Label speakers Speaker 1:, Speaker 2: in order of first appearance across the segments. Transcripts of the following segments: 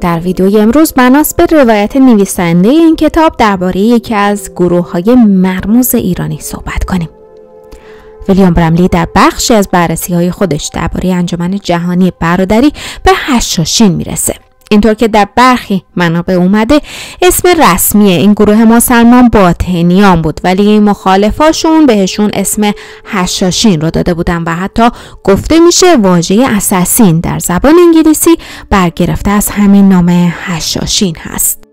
Speaker 1: در ویدیوی امروز بناس به روایت نویسنده این کتاب درباره یکی از گروه های مرموز ایرانی صحبت کنیم. ویلیام برملی در بخشی از بررسی های خودش درباره انجمن جهانی برادری به هشاشین میرسه. اینطور که در برخی منابع اومده اسم رسمی این گروه مسلمان باطنیان بود ولی مخالفاشون بهشون اسم هشاشین رو داده بودن و حتی گفته میشه واژه اساسین در زبان انگلیسی برگرفته از همین نام هشاشین هست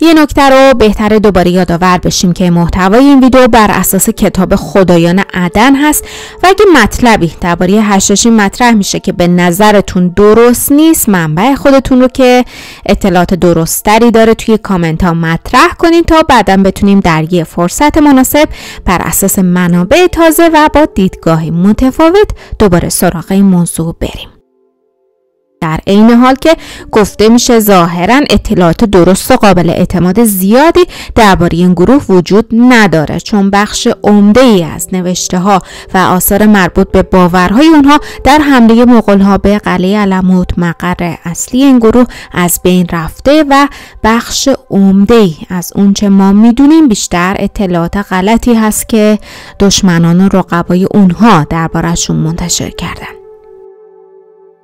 Speaker 1: یه نکته رو بهتر دوباره یادآور بشیم که محتوای این ویدیو بر اساس کتاب خدایان عدن هست و اگه مطلبی درباره هشتشی مطرح میشه که به نظرتون درست نیست منبع خودتون رو که اطلاعات درستری داره توی کامنت ها مطرح کنین تا بعدا بتونیم در یه فرصت مناسب بر اساس منابع تازه و با دیدگاهی متفاوت دوباره سراغ این موضوع بریم در عین حال که گفته میشه ظاهرا اطلاعات درست و قابل اعتماد زیادی درباره این گروه وجود نداره چون بخش عمده ای از نوشته ها و آثار مربوط به باورهای اونها در حمله مغول ها به قلعه علموت مقر اصلی این گروه از بین رفته و بخش عمده ای از اونچه ما میدونیم بیشتر اطلاعات غلطی هست که دشمنان و رقبای اونها دربارهشون منتشر کردن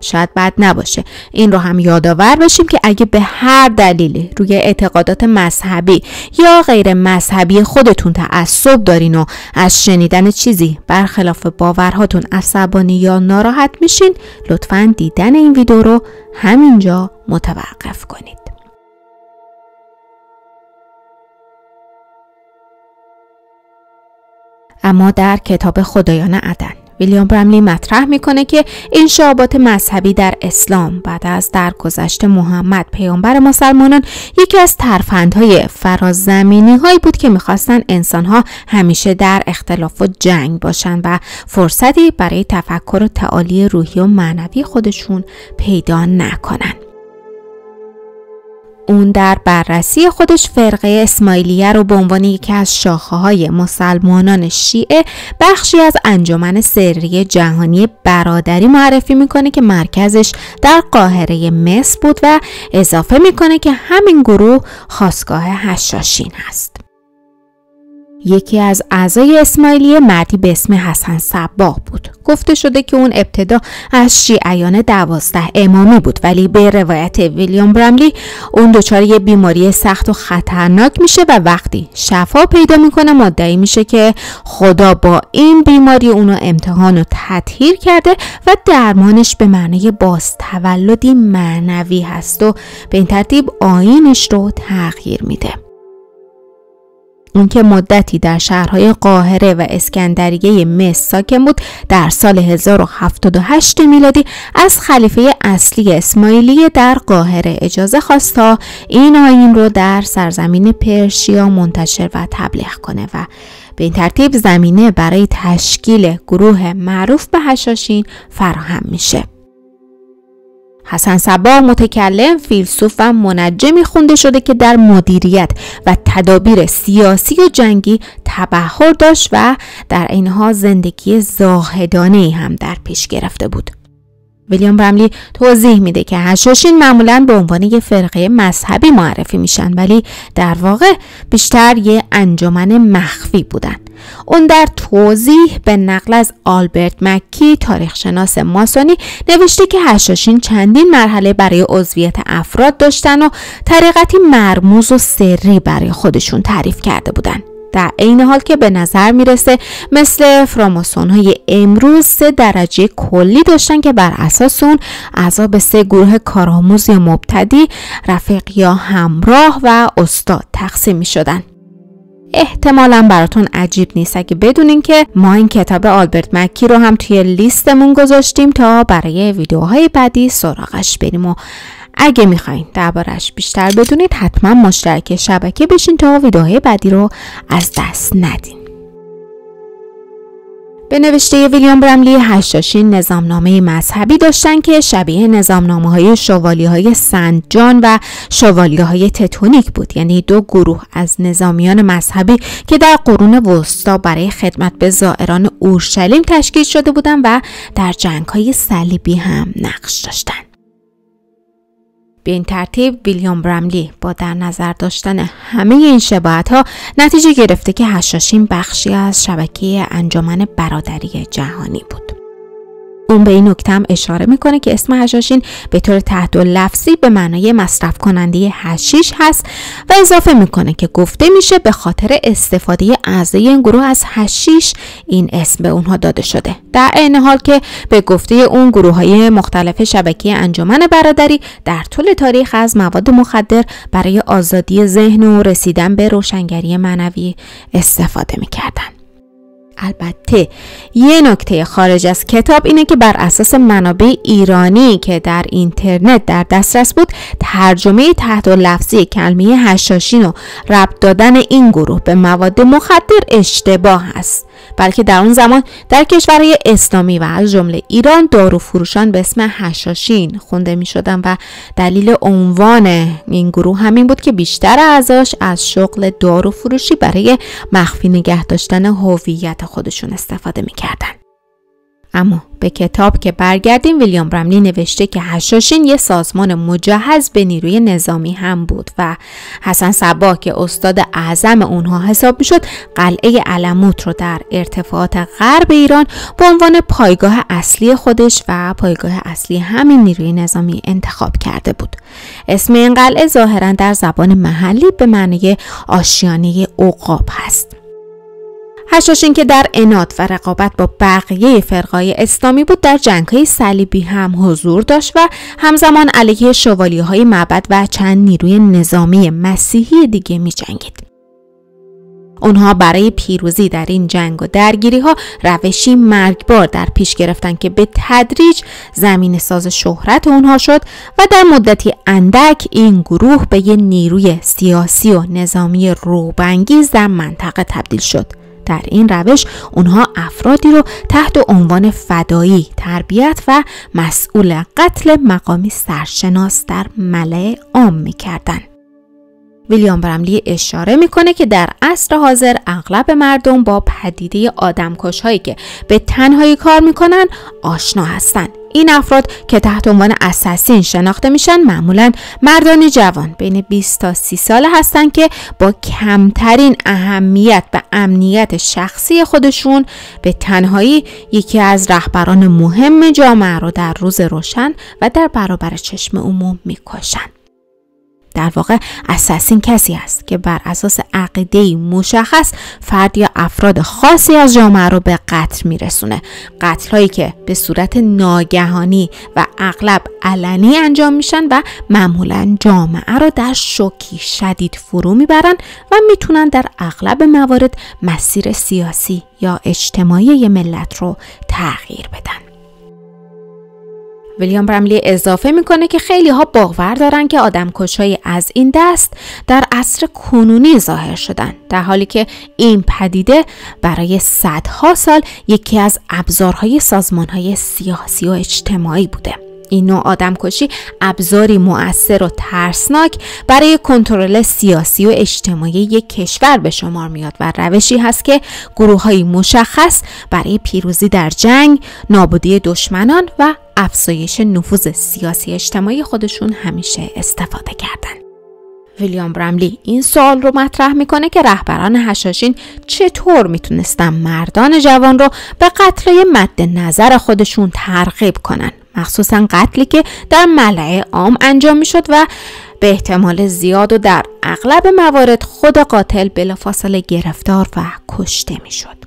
Speaker 1: شاید بد نباشه این رو هم یادآور بشیم که اگه به هر دلیلی روی اعتقادات مذهبی یا غیر مذهبی خودتون تعصب دارین و از شنیدن چیزی برخلاف باورهاتون عصبانی یا ناراحت میشین لطفا دیدن این ویدیو رو همینجا متوقف کنید اما در کتاب خدایان عدن ویلیام برملی مطرح میکنه که این شعبات مذهبی در اسلام بعد از درگذشت محمد پیامبر مسلمانان یکی از ترفندهای فرازمینی هایی بود که میخواستن ها همیشه در اختلاف و جنگ باشن و فرصتی برای تفکر و تعالی روحی و معنوی خودشون پیدا نکنند. اون در بررسی خودش فرقه اسماعیلیه رو به عنوان یکی از شاخه های مسلمانان شیعه بخشی از انجمن سری جهانی برادری معرفی میکنه که مرکزش در قاهره مصر بود و اضافه میکنه که همین گروه خاصگاه هشاشین هست. یکی از اعضای اسماعیلی مردی به اسم حسن صباه بود گفته شده که اون ابتدا از شیعیان دوازده امامی بود ولی به روایت ویلیام براملی اون دچار یه بیماری سخت و خطرناک میشه و وقتی شفا پیدا میکنه مدعی میشه که خدا با این بیماری اونو امتحان و تطهیر کرده و درمانش به معنای باستولدی معنوی هست و به این ترتیب آینش رو تغییر میده اون مدتی در شهرهای قاهره و اسکندریه مصر ساکن بود در سال 1078 میلادی از خلیفه اصلی اسماعیلی در قاهره اجازه خواست تا این آین رو در سرزمین پرشیا منتشر و تبلیغ کنه و به این ترتیب زمینه برای تشکیل گروه معروف به هشاشین فراهم میشه حسن سبا متکلم فیلسوف و منجمی خونده شده که در مدیریت و تدابیر سیاسی و جنگی تبهر داشت و در اینها زندگی زاهدانه هم در پیش گرفته بود ویلیام برملی توضیح میده که هشاشین معمولا به عنوان یه فرقه مذهبی معرفی میشن ولی در واقع بیشتر یه انجمن مخفی بودن اون در توضیح به نقل از آلبرت مکی تاریخشناس ماسونی نوشته که هشاشین چندین مرحله برای عضویت افراد داشتن و طریقتی مرموز و سری برای خودشون تعریف کرده بودن در عین حال که به نظر میرسه مثل فراماسون های امروز سه درجه کلی داشتن که بر اساس اون اعضا به سه گروه کارآموز یا مبتدی رفیق یا همراه و استاد تقسیم می شدن. احتمالا براتون عجیب نیست اگه بدونین که ما این کتاب آلبرت مکی رو هم توی لیستمون گذاشتیم تا برای ویدیوهای بعدی سراغش بریم و اگه میخواین دربارش بیشتر بدونید حتما مشترک شبکه بشین تا ویدیوهای بعدی رو از دست ندین به نوشته ویلیام برملی هشتاشین نظامنامه مذهبی داشتن که شبیه نظامنامه های شوالی های سندجان و شوالی های تتونیک بود یعنی دو گروه از نظامیان مذهبی که در قرون وسطا برای خدمت به زائران اورشلیم تشکیل شده بودند و در جنگ های صلیبی هم نقش داشتند. به این ترتیب ویلیام برملی با در نظر داشتن همه این شباعت ها نتیجه گرفته که هشاشین بخشی از شبکه انجمن برادری جهانی بود. اون به این نکتم اشاره میکنه که اسم هشاشین به طور تحت لفظی به معنای مصرف کننده هشیش هست و اضافه میکنه که گفته میشه به خاطر استفاده اعضای این گروه از هشیش این اسم به اونها داده شده در عین حال که به گفته اون گروه های مختلف شبکه انجمن برادری در طول تاریخ از مواد مخدر برای آزادی ذهن و رسیدن به روشنگری معنوی استفاده میکردن البته یه نکته خارج از کتاب اینه که بر اساس منابع ایرانی که در اینترنت در دسترس بود ترجمه تحت و لفظی کلمه هشاشین و ربط دادن این گروه به مواد مخدر اشتباه است بلکه در اون زمان در کشورهای اسلامی و از جمله ایران دارو فروشان به اسم هشاشین خونده می شدن و دلیل عنوان این گروه همین بود که بیشتر اعضاش از شغل دارو فروشی برای مخفی نگه داشتن هویت خودشون استفاده می کردن. اما به کتاب که برگردیم ویلیام برملی نوشته که هشاشین یه سازمان مجهز به نیروی نظامی هم بود و حسن سبا که استاد اعظم اونها حساب میشد قلعه علموت رو در ارتفاعات غرب ایران به عنوان پایگاه اصلی خودش و پایگاه اصلی همین نیروی نظامی انتخاب کرده بود اسم این قلعه ظاهرا در زبان محلی به معنی آشیانه اوقاب هست هشاش که در اناد و رقابت با بقیه فرقای اسلامی بود در های صلیبی هم حضور داشت و همزمان علیه شوالی های معبد و چند نیروی نظامی مسیحی دیگه می جنگید. اونها برای پیروزی در این جنگ و درگیری ها روشی مرگبار در پیش گرفتن که به تدریج زمین ساز شهرت اونها شد و در مدتی اندک این گروه به یه نیروی سیاسی و نظامی روبنگیز در منطقه تبدیل شد. در این روش اونها افرادی رو تحت عنوان فدایی تربیت و مسئول قتل مقامی سرشناس در ملع عام میکردند ویلیام براملی اشاره میکنه که در عصر حاضر اغلب مردم با پدیده آدمکش هایی که به تنهایی کار میکنن آشنا هستند این افراد که تحت عنوان اساسین شناخته میشن معمولا مردان جوان بین 20 تا 30 ساله هستند که با کمترین اهمیت به امنیت شخصی خودشون به تنهایی یکی از رهبران مهم جامعه را رو در روز روشن و در برابر چشم عموم میکشند. در واقع اساسین کسی است که بر اساس عقیده مشخص فرد یا افراد خاصی از جامعه رو به قتل میرسونه قتل هایی که به صورت ناگهانی و اغلب علنی انجام میشن و معمولا جامعه رو در شوکی شدید فرو میبرن و میتونن در اغلب موارد مسیر سیاسی یا اجتماعی ملت رو تغییر بدن ویلیام برملی اضافه میکنه که خیلی ها باور دارن که آدمکشهایی از این دست در عصر کنونی ظاهر شدن در حالی که این پدیده برای صدها سال یکی از ابزارهای سازمانهای سیاسی و اجتماعی بوده این نوع آدمکشی ابزاری مؤثر و ترسناک برای کنترل سیاسی و اجتماعی یک کشور به شمار میاد و روشی هست که گروه های مشخص برای پیروزی در جنگ، نابودی دشمنان و افزایش نفوذ سیاسی اجتماعی خودشون همیشه استفاده کردن. ویلیام برملی این سوال رو مطرح میکنه که رهبران هشاشین چطور میتونستن مردان جوان رو به قتل مد نظر خودشون ترغیب کنن مخصوصا قتلی که در ملعه عام انجام میشد و به احتمال زیاد و در اغلب موارد خود قاتل بلافاصله گرفتار و کشته میشد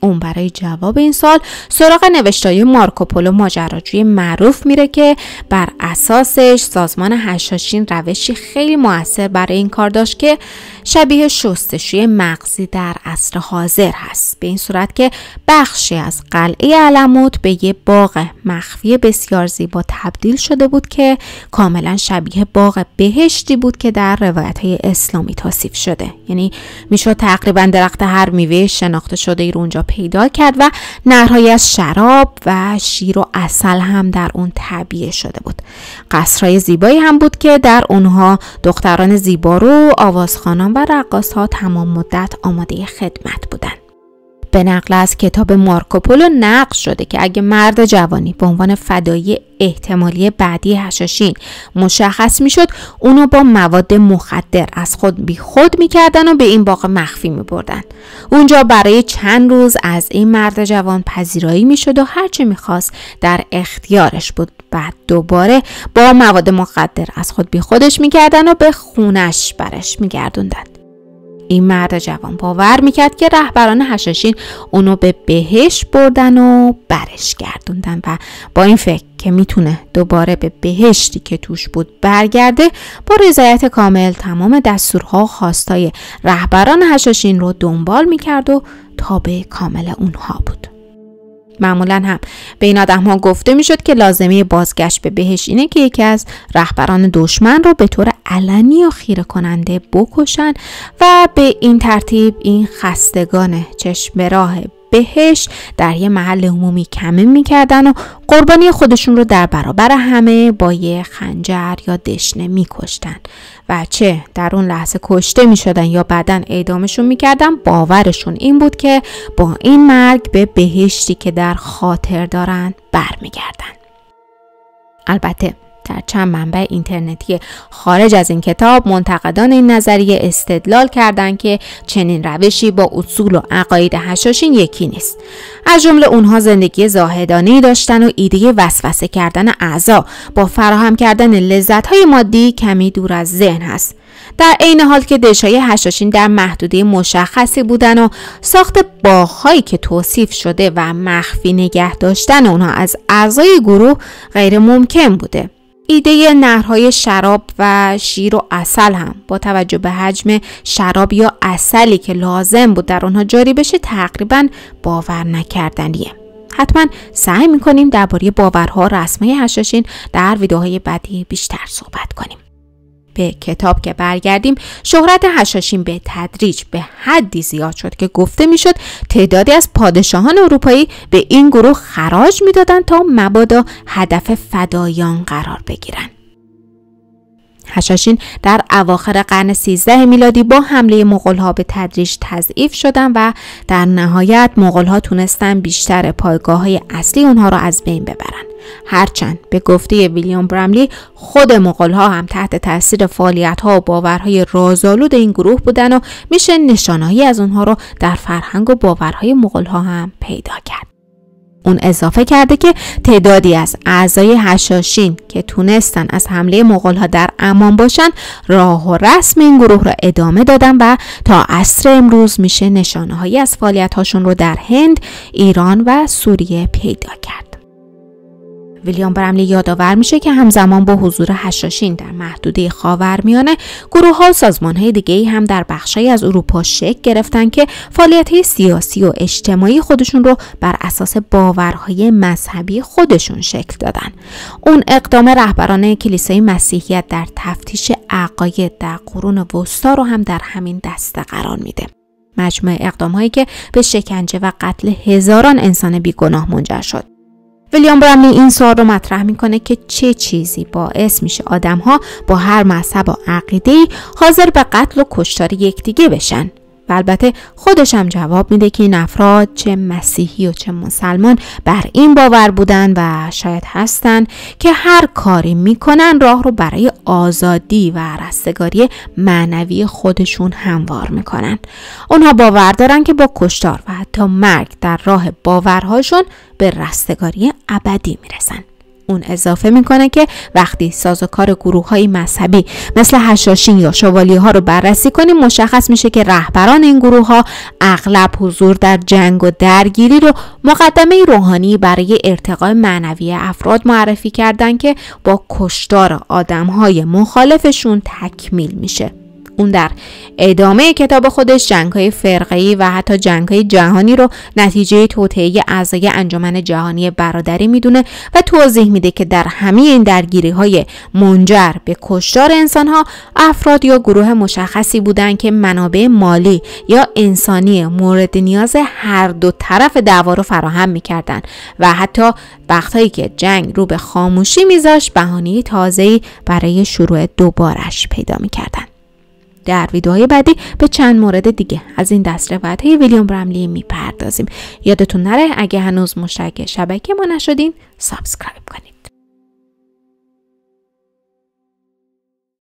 Speaker 1: اون برای جواب این سال سراغ نوشتای مارکوپولو ماجراجوی معروف میره که بر اساسش سازمان هشاشین روشی خیلی موثر برای این کار داشت که شبیه شستشوی مغزی در اصر حاضر هست به این صورت که بخشی از قلعه علموت به یه باغ مخفی بسیار زیبا تبدیل شده بود که کاملا شبیه باغ بهشتی بود که در روایت های اسلامی توصیف شده یعنی میشد تقریبا درخت هر میوه شناخته شده ای رو اونجا پیدا کرد و نرهای از شراب و شیر و اصل هم در اون طبیعه شده بود قصرهای زیبایی هم بود که در اونها دختران زیبا رو آوازخوانان و رقاص ها تمام مدت آماده خدمت بودند به نقل از کتاب مارکوپولو نقش شده که اگه مرد جوانی به عنوان فدایی احتمالی بعدی هشاشین مشخص میشد اونو با مواد مخدر از خود بیخود میکردن و به این باغ مخفی میبردن اونجا برای چند روز از این مرد جوان پذیرایی میشد و هرچه میخواست در اختیارش بود بعد دوباره با مواد مخدر از خود بیخودش میکردن و به خونش برش میگردوندند این مرد جوان باور میکرد که رهبران هشاشین اونو به بهش بردن و برش گردوندن و با این فکر که میتونه دوباره به بهشتی که توش بود برگرده با رضایت کامل تمام دستورها و خواستای رهبران هشاشین رو دنبال میکرد و تابع کامل اونها بود. معمولا هم به این آدم ها گفته شد که لازمه بازگشت به بهش اینه که یکی از رهبران دشمن رو به طور علنی و خیره کننده بکشن و به این ترتیب این خستگان چشم راه بهش در یه محل عمومی کمه میکردن و قربانی خودشون رو در برابر همه با یه خنجر یا دشنه میکشتن و چه در اون لحظه کشته میشدن یا بعدا اعدامشون میکردن باورشون این بود که با این مرگ به بهشتی که در خاطر دارن برمیگردن البته در چند منبع اینترنتی خارج از این کتاب منتقدان این نظریه استدلال کردند که چنین روشی با اصول و عقاید هشاشین یکی نیست از جمله اونها زندگی زاهدانه داشتن و ایده وسوسه کردن اعضا با فراهم کردن لذت های مادی کمی دور از ذهن هست در عین حال که دشای هشاشین در محدوده مشخصی بودن و ساخت باغهایی که توصیف شده و مخفی نگه داشتن اونها از اعضای گروه غیر ممکن بوده ایده نهرهای شراب و شیر و اصل هم با توجه به حجم شراب یا اصلی که لازم بود در آنها جاری بشه تقریبا باور نکردنیه حتما سعی میکنیم درباره باورها رسمه هشاشین در ویدیوهای بعدی بیشتر صحبت کنیم به کتاب که برگردیم شهرت هشاشین به تدریج به حدی زیاد شد که گفته میشد تعدادی از پادشاهان اروپایی به این گروه خراج میدادند تا مبادا هدف فدایان قرار بگیرند هشاشین در اواخر قرن 13 میلادی با حمله ها به تدریج تضعیف شدند و در نهایت ها تونستن بیشتر پایگاه های اصلی اونها را از بین ببرن هرچند به گفته ویلیام براملی خود ها هم تحت تاثیر فعالیت ها و باورهای رازآلود این گروه بودن و میشه نشانهایی از اونها رو در فرهنگ و باورهای ها هم پیدا کرد اون اضافه کرده که تعدادی از اعضای هشاشین که تونستن از حمله ها در امان باشن راه و رسم این گروه را ادامه دادن و تا عصر امروز میشه نشانه از فعالیت هاشون رو در هند، ایران و سوریه پیدا کرد. ویلیام برملی یادآور میشه که همزمان با حضور هشاشین در محدوده خاورمیانه گروه ها و سازمان های دیگه ای هم در بخشهایی از اروپا شکل گرفتن که فعالیت های سیاسی و اجتماعی خودشون رو بر اساس باورهای مذهبی خودشون شکل دادن اون اقدام رهبران کلیسای مسیحیت در تفتیش عقاید در قرون وسطا رو هم در همین دسته قرار میده مجموع اقدام هایی که به شکنجه و قتل هزاران انسان بیگناه منجر شد ویلیام براملی این سوال رو مطرح میکنه که چه چیزی باعث میشه آدمها با هر مذهب و عقیده حاضر به قتل و کشتار یکدیگه بشن و البته خودش هم جواب میده که این افراد چه مسیحی و چه مسلمان بر این باور بودن و شاید هستن که هر کاری میکنن راه رو برای آزادی و رستگاری معنوی خودشون هموار میکنن اونها باور دارن که با کشتار و حتی مرگ در راه باورهاشون به رستگاری ابدی میرسن اون اضافه میکنه که وقتی سازوکار گروه های مذهبی مثل هشاشین یا شوالی ها رو بررسی کنیم مشخص میشه که رهبران این گروه ها اغلب حضور در جنگ و درگیری رو مقدمه روحانی برای ارتقای معنوی افراد معرفی کردن که با کشتار آدم های مخالفشون تکمیل میشه اون در ادامه کتاب خودش جنگ های ای و حتی جنگ های جهانی رو نتیجه توطعه اعضای انجمن جهانی برادری میدونه و توضیح میده که در همه این درگیری های منجر به کشتار انسان ها افراد یا گروه مشخصی بودند که منابع مالی یا انسانی مورد نیاز هر دو طرف دعوا رو فراهم میکردن و حتی وقتهایی که جنگ رو به خاموشی میذاشت بهانه تازه‌ای برای شروع دوبارش پیدا میکردن در ویدیوهای بعدی به چند مورد دیگه از این دست روایت های ویلیام براملی میپردازیم یادتون نره اگه هنوز مشترک شبکه ما نشدین سابسکرایب کنید